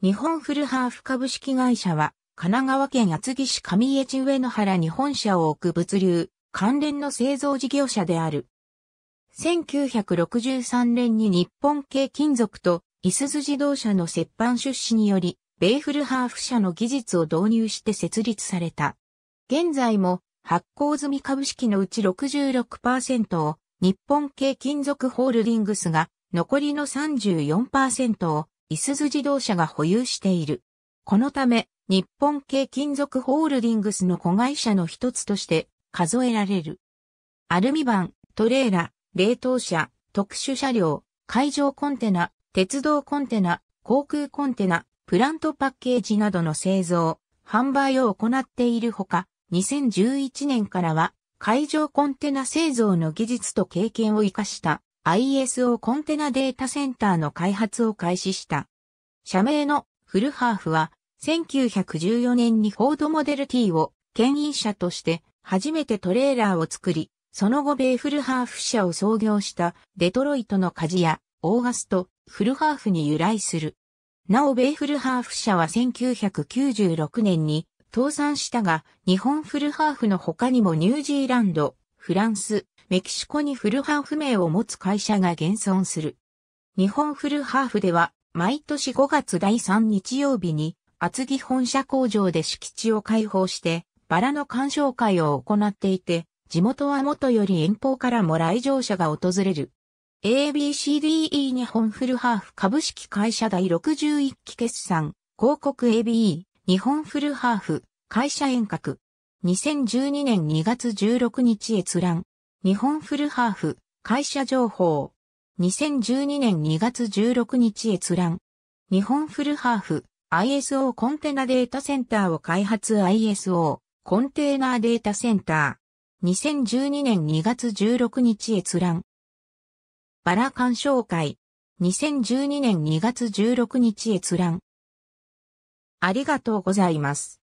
日本フルハーフ株式会社は、神奈川県厚木市上越上野原に本社を置く物流、関連の製造事業者である。1963年に日本系金属と、イスズ自動車の折半出資により、米フルハーフ社の技術を導入して設立された。現在も、発行済み株式のうち66%を、日本系金属ホールディングスが、残りの34%を、いすゞ自動車が保有している。このため、日本系金属ホールディングスの子会社の一つとして数えられる。アルミ板、トレーラ、冷凍車、特殊車両、海上コンテナ、鉄道コンテナ、航空コンテナ、プラントパッケージなどの製造、販売を行っているほか、2011年からは海上コンテナ製造の技術と経験を活かした ISO コンテナデータセンターの開発を開始した。社名のフルハーフは1914年にフォードモデル T を牽引車として初めてトレーラーを作り、その後米フルハーフ社を創業したデトロイトの鍛冶屋、オーガスト、フルハーフに由来する。なお米フルハーフ社は1996年に倒産したが、日本フルハーフの他にもニュージーランド、フランス、メキシコにフルハーフ名を持つ会社が現存する。日本フルハーフでは、毎年5月第3日曜日に、厚木本社工場で敷地を開放して、バラの鑑賞会を行っていて、地元は元より遠方からも来場者が訪れる。ABCDE 日本フルハーフ株式会社第61期決算、広告 ABE、日本フルハーフ、会社遠隔。2012年2月16日閲覧。日本フルハーフ、会社情報。2012年2月16日閲覧。日本フルハーフ、ISO コンテナデータセンターを開発 ISO、コンテーナーデータセンター。2012年2月16日閲覧。バラ鑑賞会。2012年2月16日閲覧。ありがとうございます。